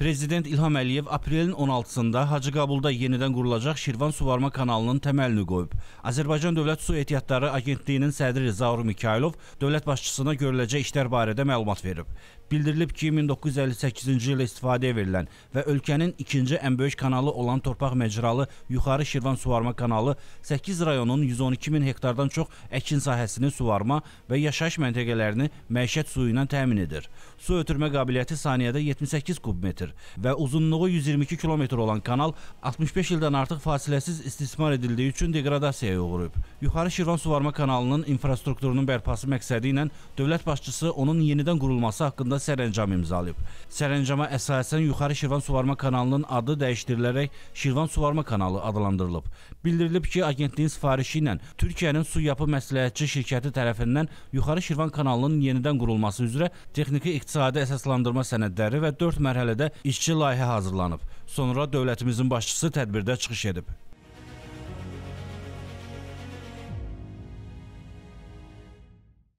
Prezident İlham Əliyev aprelin 16-sında Hacıqabulda yenidən qurulacaq Şirvan suvarma kanalının təməlini qoyub. Azərbaycan Dövlət Su Ehtiyatları Agentliyinin sədri Zaur Mikayılov dövlət başçısına görüləcək işlər barədə məlumat verib. Bildirilib ki, 1958-ci ildə istifadəyə verilən və ölkənin ikinci ən böyük kanalı olan Torpaq Məcralı Yuxarı Şirvan suvarma kanalı 8 rayonun 112 min hektardan çox əkin sahəsini suvarma və yaşayış məntəqələrini məişət suyu ilə təmin edir. Su ötürmə qabiliyyəti saniyədə 78 kubmetr keçirilir və uzunluğu 122 kilometr olan kanal 65 ildən artıq fasiləsiz istismar edildiyi üçün deqradasiyaya uğrayıb. Yuxarı Şirvan suvarma kanalının infrastrukturunun bərpası məqsədi ilə dövlət başçısı onun yenidən qurulması haqqında sərəncam imzalayıb. Sərəncama əsasən Yuxarı Şirvan suvarma kanalının adı dəyişdirilərək Şirvan suvarma kanalı adlandırılıb. Bildirilib ki, agentliyin sifarişi ilə Türkiyənin su yapı məsləhətçi şirkəti tərəfindən Yuxarı Şirvan kanalının yenidən qurulması üzrə texniki iqtisadi əsaslandırma sənədləri və 4 mərhələdə işçi layihə hazırlanıb. Sonra dövlətimizin başçısı tədbirdə çıxış edib.